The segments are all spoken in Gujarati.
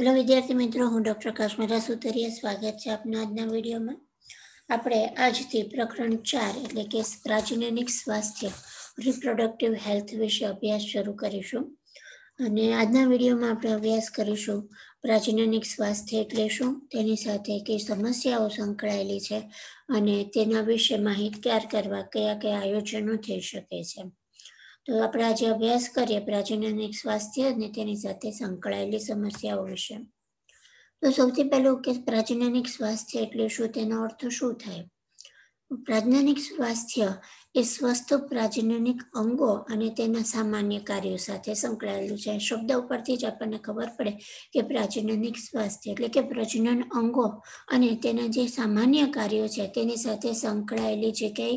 હેલો વિદ્યાર્થી મિત્રો હું ડૉક્ટર કાશ્મીરા સુતરિયા સ્વાગત છે આપના આજના વિડીયોમાં આપણે આજથી પ્રકરણ ચાર એટલે કે પ્રાચીનનિક સ્વાસ્થ્ય રિપ્રોડક્ટિવ હેલ્થ વિશે અભ્યાસ શરૂ કરીશું અને આજના વિડીયોમાં આપણે અભ્યાસ કરીશું પ્રાચીનનિક સ્વાસ્થ્ય એટલે શું તેની સાથે કઈ સમસ્યાઓ સંકળાયેલી છે અને તેના વિશે માહિતગાર કરવા કયા કયા આયોજનો થઈ શકે છે તો આપણે આજે અભ્યાસ કરીએ પ્રજનનિક સ્વાસ્થ્ય અને તેની સાથે સંકળાયેલી સમસ્યાઓ વિશે તો સૌથી પહેલું કે પ્રજનનિક સ્વાસ્થ્ય એટલે શું તેનો અર્થ શું થાય પ્રજનનિક સ્વાસ્થ્ય એ સ્વસ્થ પ્રાજનનિક અંગો અને તેના સામાન્ય કાર્યો સાથે સંકળાયેલું છે શબ્દ ઉપરથી જ આપણને ખબર પડે કે પ્રાજનનિક સ્વાસ્થ્ય એટલે કે પ્રજનન અંગો અને તેના જે સામાન્ય કાર્યો છે તેની સાથે સંકળાયેલી જે કંઈ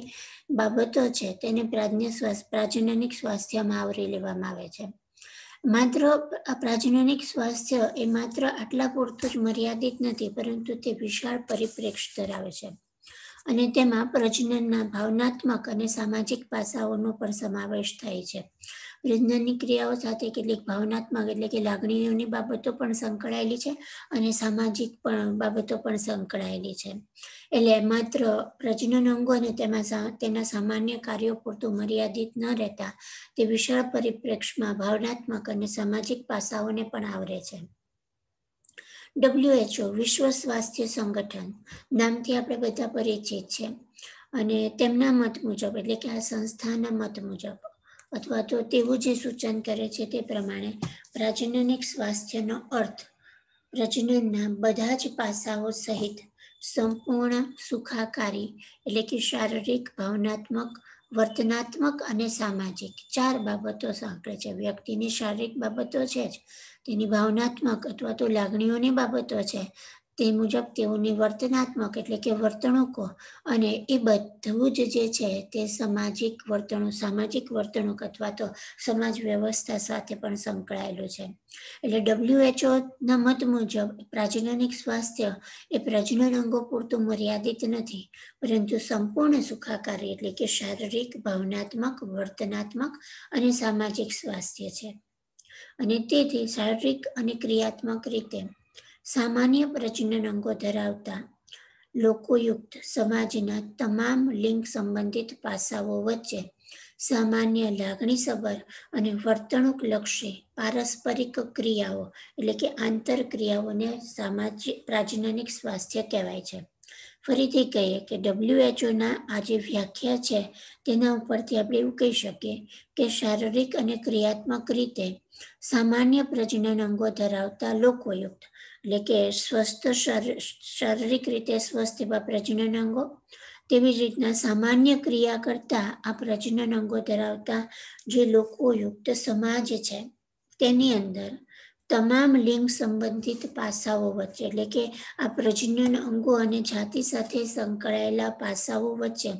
બાબતો છે તેને પ્રાજ્ઞ પ્રાજનનિક સ્વાસ્થ્યમાં આવરી લેવામાં આવે છે માત્ર પ્રાજનનિક સ્વાસ્થ્ય એ માત્ર આટલા પૂરતું જ મર્યાદિત નથી પરંતુ તે વિશાળ પરિપ્રેક્ષ્ય ધરાવે છે અને તેમાં પ્રજનનના ભાવનાત્મક અને સામાજિક પાસાઓનો પણ સમાવેશ થાય છે પ્રજનનની ક્રિયાઓ સાથે કેટલીક ભાવનાત્મક એટલે કે લાગણીઓની બાબતો પણ સંકળાયેલી છે અને સામાજિક પણ બાબતો પણ સંકળાયેલી છે એટલે માત્ર પ્રજનન અંગો અને તેમાં તેના સામાન્ય કાર્યો પૂરતું મર્યાદિત ન રહેતા તે વિશાળ પરિપ્રેક્ષમાં ભાવનાત્મક અને સામાજિક પાસાઓને પણ આવરે છે ડબલ્યુએચઓ વિશ્વ સ્વાસ્થ્ય સંગઠન નામથી આપણે બધા પરિચિત છે અને તેમના મત મુજબ એટલે કે આ સંસ્થાના મત મુજબ અથવા તો તેવું જે સૂચન કરે છે તે પ્રમાણે પ્રજનનિક સ્વાસ્થ્યનો અર્થ પ્રજનનના બધા જ પાસાઓ સહિત સંપૂર્ણ સુખાકારી એટલે કે શારીરિક ભાવનાત્મક વર્તનાત્મક અને સામાજિક ચાર બાબતો સાંકળે છે વ્યક્તિની શારીરિક બાબતો છે જ તેની ભાવનાત્મક અથવા તો લાગણીઓની બાબતો છે તે મુજબ તેઓની વર્તનાત્મક એટલે કે વર્તણૂકો અને એ બધું જ જે છે તે સામાજિક વર્તણૂક સામાજિક વર્તણૂક અથવા તો સમાજ વ્યવસ્થા સાથે પણ સંકળાયેલું છે એટલે ડબલ્યુએચઓના મત મુજબ પ્રાજનનિક સ્વાસ્થ્ય એ પ્રજનન અંગો પૂરતું મર્યાદિત નથી પરંતુ સંપૂર્ણ સુખાકારી એટલે કે શારીરિક ભાવનાત્મક વર્તનાત્મક અને સામાજિક સ્વાસ્થ્ય છે અને તેથી શારીરિક અને ક્રિયાત્મક રીતે સામાન્ય પ્રજનન અંગો ધરાવતા લોકોયુક્ત સમાજના તમામ લિંગ સંબંધિત પાસાઓ વચ્ચે સામાન્ય લાગણીસભર અને વર્તણૂક લક્ષી પારસ્પરિક ક્રિયાઓ એટલે કે આંતરક્રિયાઓને સામાજિક પ્રાજનનિક સ્વાસ્થ્ય કહેવાય છે ફરીથી કહીએ કે ડબલ્યુએચઓના આ જે વ્યાખ્યા છે તેના ઉપરથી આપણે એવું કહી શકીએ કે શારીરિક અને ક્રિયાત્મક રીતે સામાન્ય પ્રજનન અંગો ધરાવતા લોકોયુક્ત એટલે કે સ્વસ્થ શારીરિક રીતે સ્વસ્થ એવા પ્રજનન અંગો તેવી જ રીતના સામાન્ય ક્રિયા કરતા આ પ્રજનન અંગો ધરાવતા જે લોકોયુક્ત સમાજ છે તેની અંદર તમામ લિંગ સંબંધિત પાસાઓ વચ્ચે એટલે કે આ પ્રજનન અંગો અને જાતિ સાથે સંકળાયેલા પાસાઓ વચ્ચે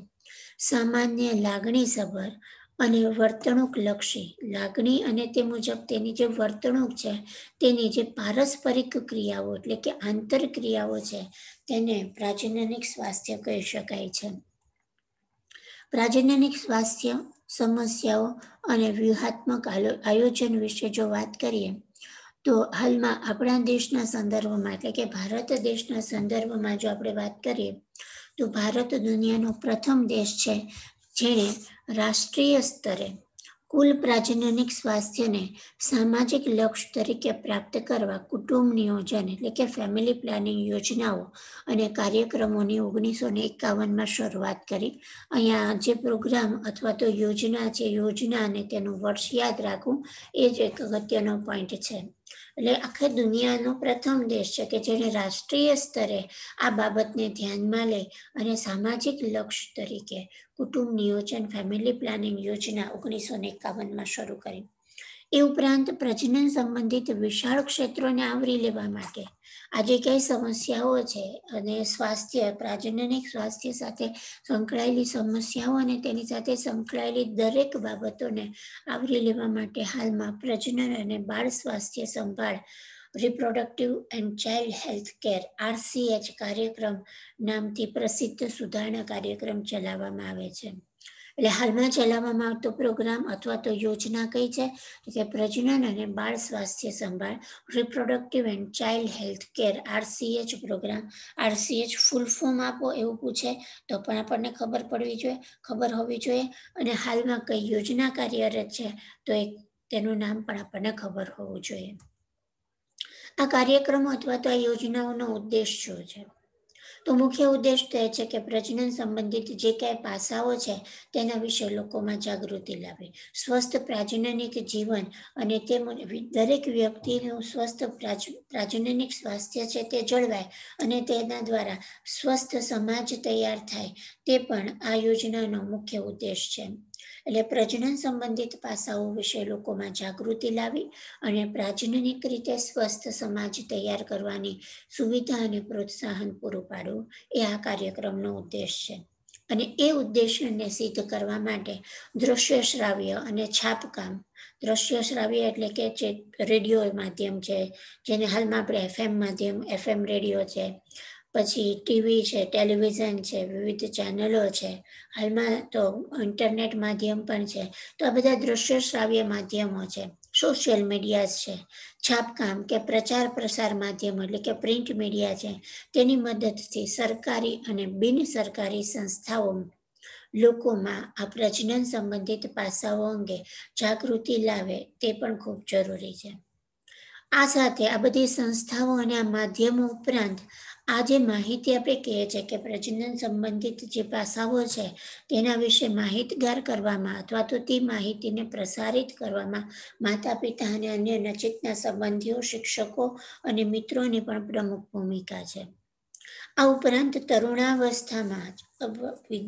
સામાન્ય લાગણીસભર અને વર્તણૂક લક્ષી લાગણી અને તે મુજબ તેની જે વર્તણૂક છે તેની જે પારસ્પરિક ક્રિયાઓ એટલે કે આંતરક્રિયાઓ છે તેને પ્રાજનનિક સ્વાસ્થ્ય કહી શકાય છે પ્રાજનનિક સ્વાસ્થ્ય સમસ્યાઓ અને વ્યૂહાત્મક આયોજન વિશે જો વાત કરીએ તો હાલમાં આપણા દેશના સંદર્ભમાં એટલે કે ભારત દેશના સંદર્ભમાં જો આપણે વાત કરીએ તો ભારત દુનિયાનો પ્રથમ દેશ છે જેણે રાષ્ટ્રીય સ્તરે કુલ પ્રાજનનિક સ્વાસ્થ્યને સામાજિક લક્ષ્ય તરીકે પ્રાપ્ત કરવા કુટુંબ નિયોજન એટલે કે ફેમિલી પ્લાનિંગ યોજનાઓ અને કાર્યક્રમોની ઓગણીસો ને એકાવનમાં શરૂઆત કરી અહીંયા જે પ્રોગ્રામ અથવા તો યોજના જે યોજના અને તેનું વર્ષ યાદ રાખવું એ જ એક અગત્યનો પોઈન્ટ છે એટલે આખી દુનિયાનો પ્રથમ દેશ છે કે જેણે રાષ્ટ્રીય સ્તરે આ બાબતને ધ્યાનમાં લે અને સામાજિક લક્ષ્ય તરીકે કુટુંબ નિયોજન ફેમિલી પ્લાનિંગ યોજના ઓગણીસો ને એકાવનમાં શરૂ કરી એ ઉપરાંત પ્રજનન સંબંધિત વિશાળ ક્ષેત્રોને આવરી લેવા માટે આજે કઈ સમસ્યાઓ છે અને સ્વાસ્થ્ય પ્રાજનનિક સ્વાસ્થ્ય સાથે સંકળાયેલી સમસ્યાઓ અને તેની સાથે સંકળાયેલી દરેક બાબતોને આવરી લેવા માટે હાલમાં પ્રજનન અને બાળ સ્વાસ્થ્ય સંભાળ reproductive and child health care RCH કાર્યક્રમ નામથી પ્રસિદ્ધ સુધારણા કાર્યક્રમ ચલાવવામાં આવે છે એટલે હાલમાં ચલાવવામાં આવતો પ્રોગ્રામ અથવા તો યોજના કઈ છે કે પ્રજનન અને બાળ સ્વાસ્થ્ય સંભાળ reproductive and child health care RCH program RCH full form આપો એવું પૂછે તો પણ આપણને ખબર પડવી જોઈએ ખબર હોવી જોઈએ અને હાલમાં કઈ યોજના કાર્યરત છે તો એ તેનું નામ પણ આપણને ખબર હોવું જોઈએ આ કાર્યક્રમો અથવા તો આ યોજનાઓનો ઉદ્દેશ શું છે તો મુખ્ય ઉદ્દેશ તો એ છે કે પ્રજનન સંબંધિત જે કાંઈ પાસાઓ છે તેના વિશે લોકોમાં જાગૃતિ લાવવી સ્વસ્થ પ્રાજનનિક જીવન અને તે દરેક વ્યક્તિનું સ્વસ્થ પ્રાજનનિક સ્વાસ્થ્ય છે તે જળવાય અને તેના દ્વારા સ્વસ્થ સમાજ તૈયાર થાય તે પણ આ યોજનાનો મુખ્ય ઉદ્દેશ છે એટલે પ્રજનન સંબંધિત પાસાઓ વિશે લોકોમાં જાગૃતિ લાવી અને પ્રાજનનિક રીતે સ્વસ્થ સમાજ તૈયાર કરવાની સુવિધા અને પ્રોત્સાહન પૂરું પાડવું એ આ કાર્યક્રમનો ઉદ્દેશ છે અને એ ઉદ્દેશ્યને સિદ્ધ કરવા માટે દ્રશ્ય શ્રાવ્ય અને છાપકામ દ્રશ્ય શ્રાવ્ય એટલે કે જે રેડિયો માધ્યમ છે જેને હાલમાં આપણે એફએમ માધ્યમ એફએમ રેડિયો છે પછી ટીવી છે ટેલિવિઝન છે વિવિધ ચેનલો છે હાલમાં તો ઇન્ટરનેટ માધ્યમ પણ છે તો આ બધા દ્રશ્ય શ્રાવ્ય માધ્યમો છે સોશિયલ મીડિયા છે છાપકામ કે પ્રચાર પ્રસાર માધ્યમ એટલે કે પ્રિન્ટ મીડિયા છે તેની મદદથી સરકારી અને બિન સરકારી સંસ્થાઓ લોકોમાં આ પ્રજનન સંબંધિત પાસાઓ અંગે જાગૃતિ લાવે તે પણ ખૂબ જરૂરી છે આ સાથે આ બધી સંસ્થાઓ અને આ માધ્યમો ઉપરાંત આ જે માહિતી આપણે કહીએ છીએ કે પ્રજનન સંબંધિત જે પાસાઓ છે તેના વિશે માહિતગાર કરવામાં અથવા તો તે માહિતીને પ્રસારિત કરવામાં માતા પિતા અને અન્ય નજીકના સંબંધીઓ શિક્ષકો અને મિત્રોની પણ પ્રમુખ ભૂમિકા છે આ ઉપરાંત તરુણાવસ્થામાં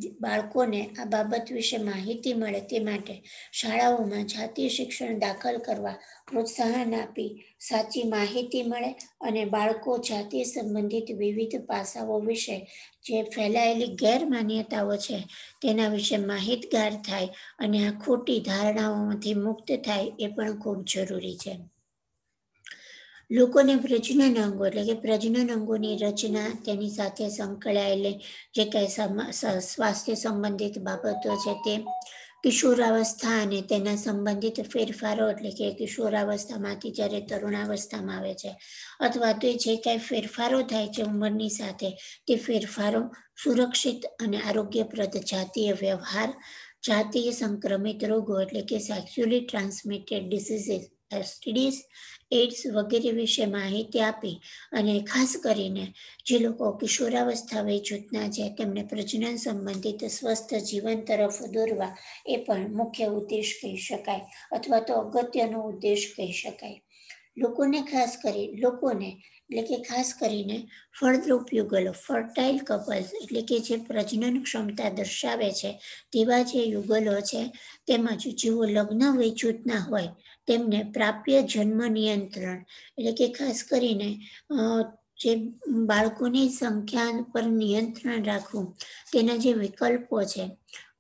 જ બાળકોને આ બાબત વિશે માહિતી મળે તે માટે શાળાઓમાં જાતીય શિક્ષણ દાખલ કરવા પ્રોત્સાહન આપી સાચી માહિતી મળે અને બાળકો જાતિ સંબંધિત વિવિધ પાસાઓ વિશે જે ફેલાયેલી ગેરમાન્યતાઓ છે તેના વિશે માહિતગાર થાય અને આ ખોટી ધારણાઓમાંથી મુક્ત થાય એ પણ ખૂબ જરૂરી છે લોકોને પ્રજનન અંગો એટલે કે પ્રજનન અંગોની રચના તેની સાથે સંકળાયેલી જે કાંઈ સ્વાસ્થ્ય સંબંધિત બાબતો છે તે કિશોરાવસ્થા અને તેના સંબંધિત ફેરફારો એટલે કે કિશોરાવસ્થામાંથી જ્યારે તરુણાવસ્થામાં આવે છે અથવા તો જે કાંઈ ફેરફારો થાય છે ઉંમરની સાથે તે ફેરફારો સુરક્ષિત અને આરોગ્યપ્રદ જાતીય વ્યવહાર જાતીય સંક્રમિત રોગો એટલે કે sexually transmitted diseases STDs AIDS વગેરે વિશે માહિતી આપી અને ખાસ કરીને જે લોકો કિશોરાવસ્થા વય જૂથના છે તેમને પ્રજનન સંબંધિત સ્વસ્થ જીવન તરફ દોરવા એ પણ મુખ્ય ઉદ્દેશ કહી શકાય અથવા તો અગત્યનો ઉદ્દેશ કહી શકાય લોકોને ખાસ કરી લોકોને એટલે કે ખાસ કરીને ફળદ્રુપ યુગલો ફર્ટાઇલ કપલ્સ એટલે કે જે પ્રજનન ક્ષમતા દર્શાવે છે તેવા જે યુગલો છે તેમજ જેઓ લગ્ન વયજૂથના હોય તેમને પ્રાપ્ય જન્મ નિયંત્રણ એટલે કે ખાસ કરીને જે બાળકોની સંખ્યા પર નિયંત્રણ રાખવું તેના જે વિકલ્પો છે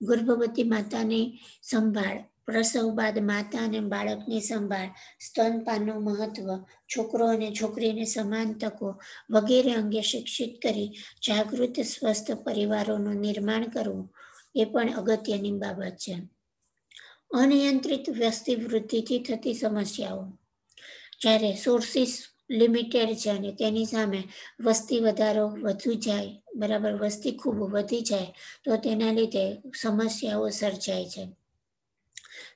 ગર્ભવતી માતાની સંભાળ પ્રસવ બાદ માતા અને બાળકની સંભાળ સ્તનપાનનું મહત્વ છોકરો અને છોકરીને સમાન તકો વગેરે અંગે શિક્ષિત કરી જાગૃત સ્વસ્થ પરિવારોનું નિર્માણ કરવું એ પણ અગત્યની બાબત છે અનિયંત્રિત વ્યસ્તી વૃદ્ધિથી થતી સમસ્યાઓ જ્યારે સોર્સિસ લિમિટેડ છે અને તેની સામે વસ્તી વધારો વધુ જાય બરાબર વસ્તી ખૂબ વધી જાય તો તેના લીધે સમસ્યાઓ સર્જાય છે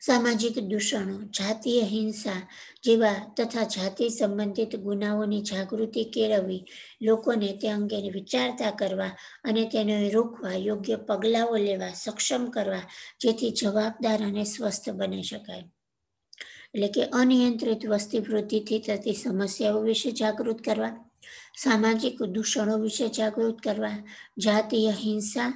સામાજિક દૂષણો જાતીય હિંસા જેવા તથા જાતિ સંબંધિત ગુનાઓની જાગૃતિ કેળવવી લોકોને તે અંગે વિચારતા કરવા અને તેને રોકવા યોગ્ય પગલાઓ લેવા સક્ષમ કરવા જેથી જવાબદાર અને સ્વસ્થ બની શકાય એટલે કે અનિયંત્રિત વસ્તી વૃદ્ધિથી થતી સમસ્યાઓ વિશે જાગૃત કરવા સામાજિક દૂષણો વિશે જાગૃત કરવા જાતીય હિંસા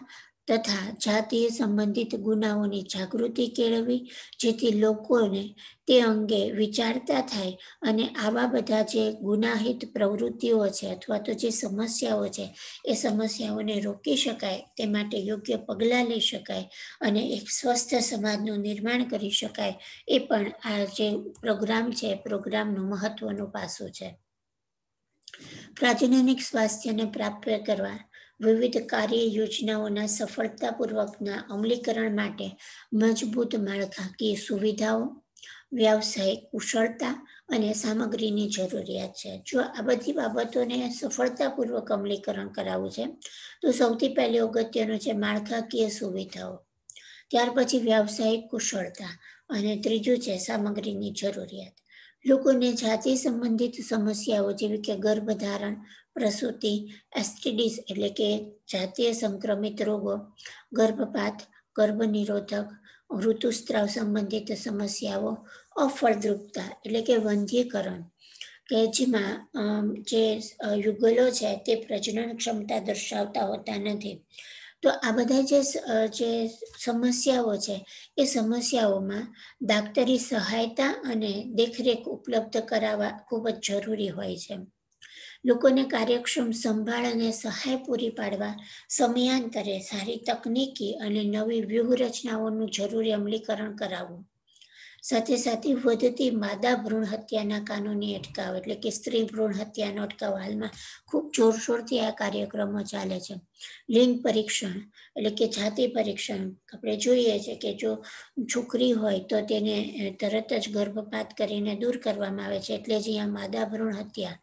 તથા જાતીય સંબંધિત ગુનાઓની જાગૃતિ કેળવવી જેથી લોકોને તે અંગે વિચારતા થાય અને આવા બધા જે ગુનાહિત પ્રવૃત્તિઓ છે અથવા તો જે સમસ્યાઓ છે એ સમસ્યાઓને રોકી શકાય તે માટે યોગ્ય પગલાં લઈ શકાય અને એક સ્વસ્થ સમાજનું નિર્માણ કરી શકાય એ પણ આ જે પ્રોગ્રામ છે પ્રોગ્રામનું મહત્વનું પાસું છે પ્રાજનનિક સ્વાસ્થ્યને પ્રાપ્ત કરવા વિવિધ કાર્ય યોજનાઓના સફળતાપૂર્વકના અમલીકરણ માટે મજબૂત માળખાકીય સુવિધાઓ વ્યવસાયિક કુશળતા અને સામગ્રીની જરૂરિયાત છે જો આ બધી બાબતોને સફળતાપૂર્વક અમલીકરણ કરાવવું છે તો સૌથી પહેલી અગત્યનું છે માળખાકીય સુવિધાઓ ત્યાર પછી વ્યવસાયિક કુશળતા અને ત્રીજું છે સામગ્રીની જરૂરિયાત લોકોને જાતિ સંબંધિત સમસ્યાઓ જેવી કે ગર્ભધારણ પ્રસૂતિ એસટીડીસ એટલે કે જાતીય સંક્રમિત રોગો ગર્ભપાત ગર્ભનિરોધક ઋતુસ્ત્રાવ સંબંધિત સમસ્યાઓ અફળદ્રુપતા એટલે કે વંધ્યીકરણ કે જેમાં જે યુગલો છે તે પ્રજનન ક્ષમતા દર્શાવતા હોતા નથી તો આ બધા જે જે સમસ્યાઓ છે એ સમસ્યાઓમાં ડાક્ટરી સહાયતા અને દેખરેખ ઉપલબ્ધ કરાવવા ખૂબ જ જરૂરી હોય છે લોકોને કાર્યક્ષમ સંભાળ અને સહાય પૂરી પાડવા સમયાંતરે સારી તકનીકી અને નવી વ્યૂહરચનાઓનું જરૂરી અમલીકરણ કરાવવું સાથે સાથે વધતી માદા ભ્રૂણ હત્યાના કાનૂની અટકાવ એટલે કે સ્ત્રી ભ્રૂણ હત્યાનો અટકાવ હાલમાં ખૂબ જોરશોરથી આ કાર્યક્રમો ચાલે છે લિંગ પરીક્ષણ એટલે કે જાતિ પરીક્ષણ આપણે જોઈએ છે કે જો છોકરી હોય તો તેને તરત જ ગર્ભપાત કરીને દૂર કરવામાં આવે છે એટલે જે આ માદા ભ્રૂણ હત્યા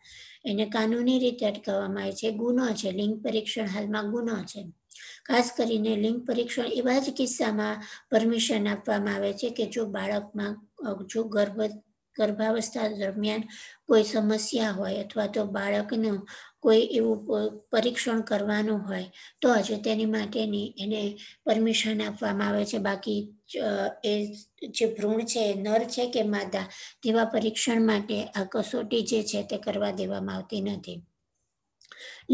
એને કાનૂની રીતે અટકાવવામાં આવે છે ગુનો છે લિંગ પરીક્ષણ હાલમાં ગુનો છે ખાસ કરીને લિંગ પરીક્ષણ એવા જ કિસ્સામાં પરમિશન આપવામાં આવે છે કે જો બાળકમાં જો ગર્ભ ગર્ભાવસ્થા દરમિયાન કોઈ સમસ્યા હોય અથવા તો બાળકનું કોઈ એવું પરીક્ષણ કરવાનું હોય તો જ તેની માટેની એને પરમિશન આપવામાં આવે છે બાકી એ જે ભ્રૂણ છે નર છે કે માદા તેવા પરીક્ષણ માટે આ કસોટી જે છે તે કરવા દેવામાં આવતી નથી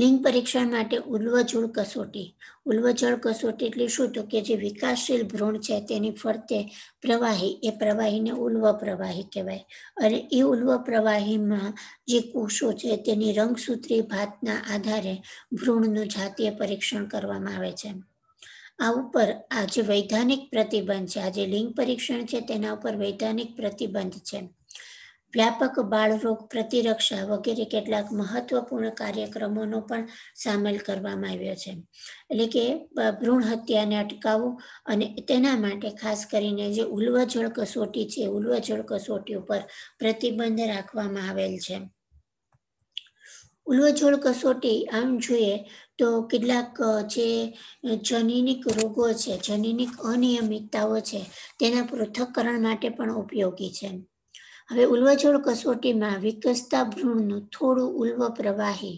લિંગ પરીક્ષણ માટે ઉલ્વજુળ કસોટી ઉલ્વજળ કસોટી એટલે શું તો કે જે વિકાસશીલ ભ્રૂણ છે તેની ફરતે પ્રવાહી એ પ્રવાહીને ઉલ્વ પ્રવાહી કહેવાય અને એ ઉલ્વ પ્રવાહીમાં જે કોષો છે તેની રંગસૂત્રી ભાતના આધારે ભ્રૂણનું જાતીય પરીક્ષણ કરવામાં આવે છે આ ઉપર આ જે વૈધાનિક પ્રતિબંધ છે આ જે લિંગ પરીક્ષણ છે તેના ઉપર વૈધાનિક પ્રતિબંધ છે વ્યાપક બાળરોગ પ્રતિરક્ષા વગેરે કેટલાક મહત્વપૂર્ણ કાર્યક્રમોનો પણ સામેલ કરવામાં આવ્યો છે એટલે કે ભ્રૂણ હત્યાને અટકાવવું અને તેના માટે ખાસ કરીને જે ઉલ્વજળ કસોટી છે ઉલ્વજળ કસોટી ઉપર પ્રતિબંધ રાખવામાં આવેલ છે ઉલ્વજોળ કસોટી આમ જોઈએ તો કેટલાક જે જનીનિક રોગો છે જનીનિક અનિયમિતતાઓ છે તેના પૃથક્કરણ માટે પણ ઉપયોગી છે હવે ઉલ્વજોળ કસોટીમાં વિકસતા ભ્રૂણનું થોડું ઉલ્વ પ્રવાહી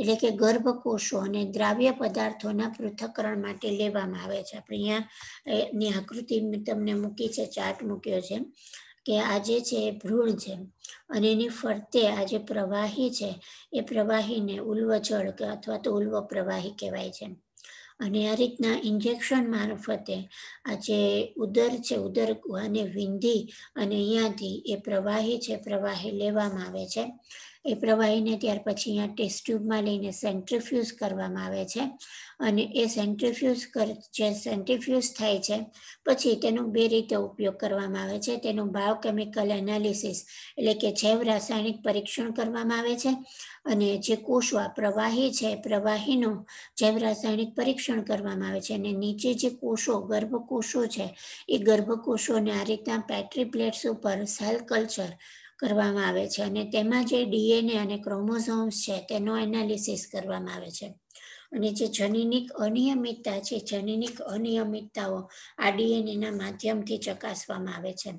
એટલે કે ગર્ભકોષો અને દ્રાવ્ય પદાર્થોના પૃથ્થકરણ માટે લેવામાં આવે છે આપણે અહીંયા ની આકૃતિ તમને મૂકી છે ચાર્ટ મૂક્યો છે કે આજે છે એ ભ્રૂણ છે અને એની ફરતે આ જે પ્રવાહી છે એ પ્રવાહીને ઉલ્વ કે અથવા તો ઉલ્વ પ્રવાહી કહેવાય છે અને આ રીતના ઇન્જેક્શન મારફતે આ જે ઉદર છે ઉદર ગુહાને વિંધી અને અહીંયાથી એ પ્રવાહી છે પ્રવાહી લેવામાં આવે છે એ પ્રવાહીને ત્યાર પછી અહીંયા ટેસ્ટ ટ્યુબમાં લઈને સેન્ટ્રીફ્યુઝ કરવામાં આવે છે અને એ સેન્ટ્રીફ્યુઝ કર જે સેન્ટ્રીફ્યુઝ થાય છે પછી તેનો બે રીતે ઉપયોગ કરવામાં આવે છે તેનું બાયોકેમિકલ એનાલિસિસ એટલે કે જૈવ રાસાયણિક પરીક્ષણ કરવામાં આવે છે અને જે કોષો આ પ્રવાહી છે પ્રવાહીનું જૈવ રાસાયણિક પરીક્ષણ કરવામાં આવે છે અને નીચે જે કોષો ગર્ભકોષો છે એ ગર્ભકોષોને આ રીતના પેટ્રી પ્લેટ્સ ઉપર સેલ કલ્ચર કરવામાં આવે છે અને તેમાં જે ડીએનએ અને ક્રોમોઝોમ્સ છે તેનો એનાલિસિસ કરવામાં આવે છે અને જે જનીનિક અનિયમિતતા છે જનીનિક અનિયમિતતાઓ આ ડીએનએના માધ્યમથી ચકાસવામાં આવે છે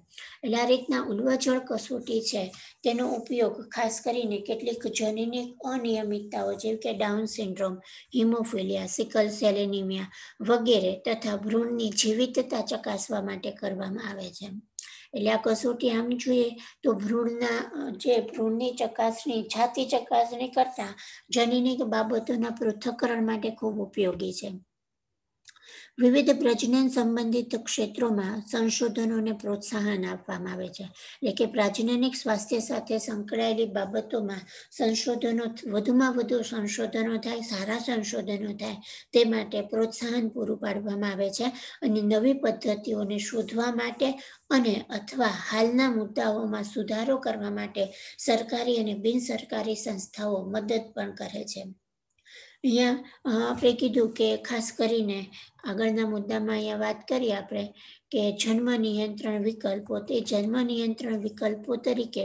એટલે આ રીતના ઉલ્વજળ કસોટી છે તેનો ઉપયોગ ખાસ કરીને કેટલીક જનીનિક અનિયમિતતાઓ જેવી કે Down syndrome haemophilia sickle cell વગેરે તથા ભ્રૂણની જીવિતતા ચકાસવા માટે કરવામાં આવે છે એટલે આ કસોટી આમ જોઈએ તો ભ્રૂણના જે ભ્રૂણની ચકાસણી છાતી ચકાસણી કરતાં જનીનિક બાબતોના પૃથ્થકરણ માટે ખૂબ ઉપયોગી છે વિવિધ પ્રજનન સંબંધિત ક્ષેત્રોમાં સંશોધનોને પ્રોત્સાહન આપવામાં આવે છે એટલે કે પ્રાજનનિક સ્વાસ્થ્ય સાથે સંકળાયેલી બાબતોમાં સંશોધનો વધુમાં વધુ સંશોધનો થાય સારા સંશોધનો થાય તે માટે પ્રોત્સાહન પૂરું પાડવામાં આવે છે અને નવી પદ્ધતિઓને શોધવા માટે અને અથવા હાલના મુદ્દાઓમાં સુધારો કરવા માટે સરકારી અને બિનસરકારી સંસ્થાઓ મદદ પણ કરે છે અહીંયા આપણે કીધું કે ખાસ કરીને આગળના મુદ્દામાં અહીંયા વાત કરીએ આપણે કે જન્મ નિયંત્રણ વિકલ્પો તે જન્મ નિયંત્રણ વિકલ્પો તરીકે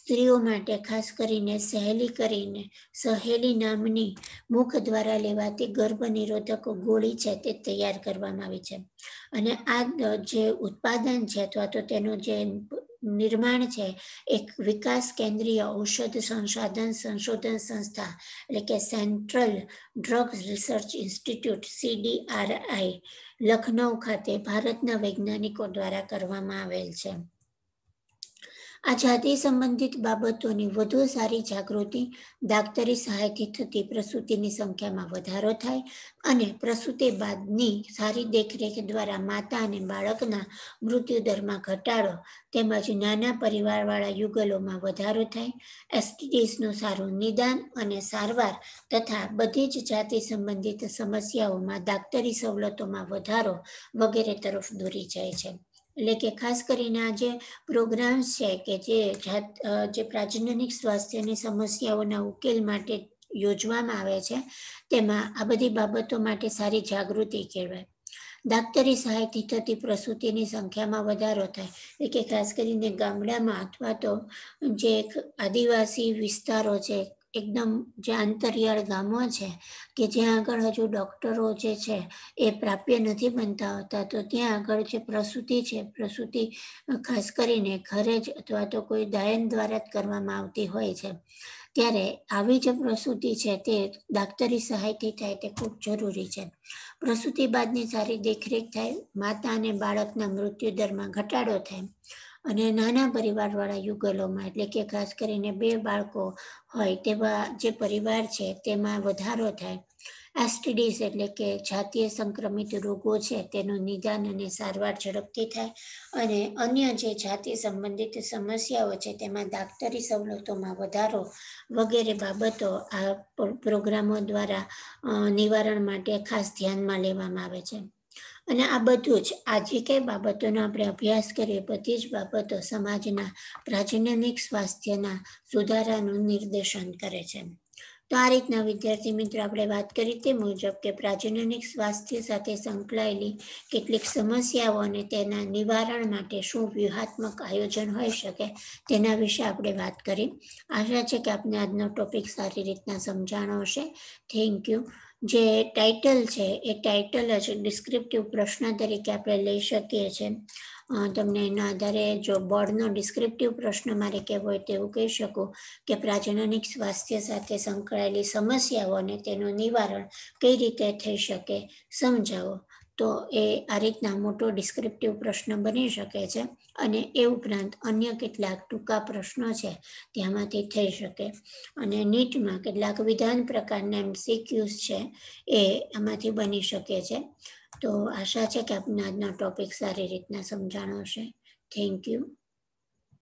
સ્ત્રીઓ માટે ખાસ કરીને સહેલી કરીને સહેલી નામની મુખ દ્વારા લેવાતી ગર્ભ ગોળી છે તે તૈયાર કરવામાં આવી છે અને આ જે ઉત્પાદન છે અથવા તો તેનો જે નિર્માણ છે એક વિકાસ કેન્દ્રીય ઔષધ સંશોધન સંશોધન સંસ્થા એટલે કે Central Drugs Research Institute CDRI Lucknow ખાતે ભારતના વૈજ્ઞાનિકો દ્વારા કરવામાં આવેલ છે આ જાતિ સંબંધિત બાબતોની વધુ સારી જાગૃતિ ડાક્ટરી સહાયથી થતી પ્રસૂતિની સંખ્યામાં વધારો થાય અને પ્રસૂતિ બાદની સારી દેખરેખ દ્વારા માતા અને બાળકના મૃત્યુદરમાં ઘટાડો તેમજ નાના પરિવારવાળા યુગલોમાં વધારો થાય એસટીડીસનું સારું નિદાન અને સારવાર તથા બધી જ જાતિ સંબંધિત સમસ્યાઓમાં ડાક્ટરી સવલતોમાં વધારો વગેરે તરફ દોરી જાય છે એટલે કે ખાસ કરીને આ જે પ્રોગ્રામ્સ છે કે જે જાત જે પ્રાજનનિક સ્વાસ્થ્યની સમસ્યાઓના ઉકેલ માટે યોજવામાં આવે છે તેમાં આ બધી બાબતો માટે સારી જાગૃતિ કહેવાય ડાક્ટરી સહાયથી થતી પ્રસૂતિની સંખ્યામાં વધારો થાય એટલે કે ખાસ કરીને ગામડામાં અથવા તો જે આદિવાસી વિસ્તારો છે એકદમ જે આંતરિયાળ ગામો છે કે જ્યાં આગળ હજુ ડૉક્ટરો જે છે એ પ્રાપ્ય નથી બનતા હોતા તો ત્યાં આગળ જે પ્રસૂતિ છે પ્રસૂતિ ખાસ કરીને ઘરે જ અથવા તો કોઈ દાયન દ્વારા જ કરવામાં આવતી હોય છે ત્યારે આવી જે પ્રસૂતિ છે તે ડાક્ટરી સહાયથી થાય તે ખૂબ જરૂરી છે પ્રસૂતિ બાદની સારી દેખરેખ થાય માતા અને બાળકના મૃત્યુ દરમાં ઘટાડો થાય અને નાના પરિવારવાળા યુગલોમાં એટલે કે ખાસ કરીને બે બાળકો હોય તેવા જે પરિવાર છે તેમાં વધારો થાય એસટીડીસ એટલે કે જાતીય સંક્રમિત રોગો છે તેનું નિદાન અને સારવાર ઝડપથી થાય અને અન્ય જે જાતિ સંબંધિત સમસ્યાઓ છે તેમાં ડાક્ટરી સવલતોમાં વધારો વગેરે બાબતો આ પ્રોગ્રામો દ્વારા નિવારણ માટે ખાસ ધ્યાનમાં લેવામાં આવે છે અને આ બધું જ આજે કઈ બાબતોનો આપણે અભ્યાસ કરીએ બધી જ બાબતો સમાજના પ્રાજનનિક સ્વાસ્થ્યના સુધારાનું નિર્દેશન કરે છે તો આ રીતના વિદ્યાર્થી મિત્રો આપણે વાત કરી તે મુજબ કે પ્રાજનનિક સ્વાસ્થ્ય સાથે સંકળાયેલી કેટલીક સમસ્યાઓ અને તેના નિવારણ માટે શું વ્યૂહાત્મક આયોજન હોઈ શકે તેના વિશે આપણે વાત કરી આશા છે કે આપને આજનો ટોપિક સારી રીતના સમજાણો હશે થેન્ક યુ જે ટાઇટલ છે એ ટાઇટલ જ ડિસ્ક્રિપ્ટિવ પ્રશ્ન તરીકે આપણે લઈ શકીએ છીએ તમને એના આધારે જો બોર્ડનો ડિસ્ક્રિપ્ટિવ પ્રશ્ન મારે કહેવો હોય તેવું કહી શકું કે પ્રાજનનિક સ્વાસ્થ્ય સાથે સંકળાયેલી સમસ્યાઓ અને તેનું નિવારણ કઈ રીતે થઈ શકે સમજાવો તો એ આ રીતના મોટો ડિસ્ક્રિપ્ટિવ પ્રશ્ન બની શકે છે અને એ ઉપરાંત અન્ય કેટલાક ટૂંકા પ્રશ્નો છે તેમાંથી થઈ શકે અને નીટમાં કેટલાક વિધાન પ્રકારના એમસીક્યુઝ છે એ આમાંથી બની શકે છે તો આશા છે કે આપને આજનો ટોપિક સારી રીતના સમજાણો હશે થેન્ક યુ